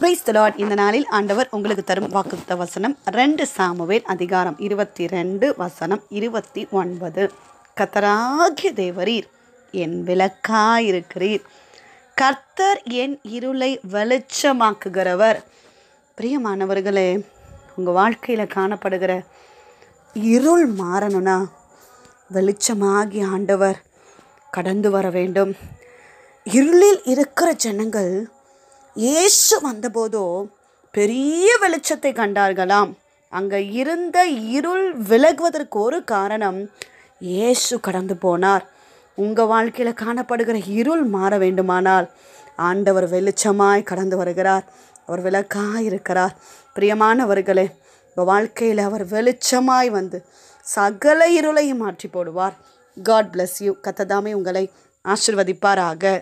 price தலாட் இந்த நாளில் ஆண்டவர் உங்களுக்கு தரும் வாக்குத்த வசனம் ரெண்டு சாமுவேல் அதிகாரம் இருபத்தி ரெண்டு வசனம் இருபத்தி ஒன்பது கத்தராகிய தேவரீர் என் விளக்காயிருக்கிறீர் கர்த்தர் என் இருளை வெளிச்சமாக்குகிறவர் பிரியமானவர்களே உங்கள் வாழ்க்கையில் காணப்படுகிற இருள் மாறணும்னா வெளிச்சமாகி ஆண்டவர் கடந்து வர வேண்டும் இருளில் இருக்கிற ஜனங்கள் இயேசு வந்தபோதோ பெரிய வெளிச்சத்தை கண்டார்களாம் அங்கே இருந்த இருள் விலகுவதற்கு ஒரு காரணம் இயேசு கடந்து போனார் உங்கள் வாழ்க்கையில் காணப்படுகிற இருள் மாற வேண்டுமானால் ஆண்டவர் வெளிச்சமாய் கடந்து வருகிறார் அவர் விளக்காக இருக்கிறார் பிரியமானவர்களே உங்கள் வாழ்க்கையில் அவர் வெளிச்சமாய் வந்து சகல இருளையும் மாற்றி போடுவார் காட் பிளஸ் யூ கத்ததாமே உங்களை ஆசிர்வதிப்பாராக